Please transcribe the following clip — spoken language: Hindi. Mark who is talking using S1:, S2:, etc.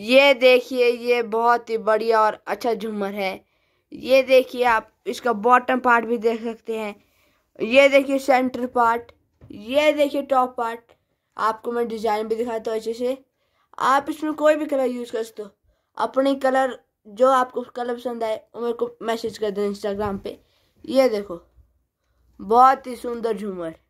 S1: ये देखिए ये बहुत ही बढ़िया और अच्छा झूमर है ये देखिए आप इसका बॉटम पार्ट भी देख सकते हैं ये देखिए सेंटर पार्ट ये देखिए टॉप पार्ट आपको मैं डिज़ाइन भी दिखाता हूँ अच्छे से आप इसमें कोई भी कलर यूज़ कर सकते हो अपनी कलर जो आपको कलर पसंद आए वो मेरे को मैसेज कर देना इंस्टाग्राम पे ये देखो बहुत ही सुंदर झूमर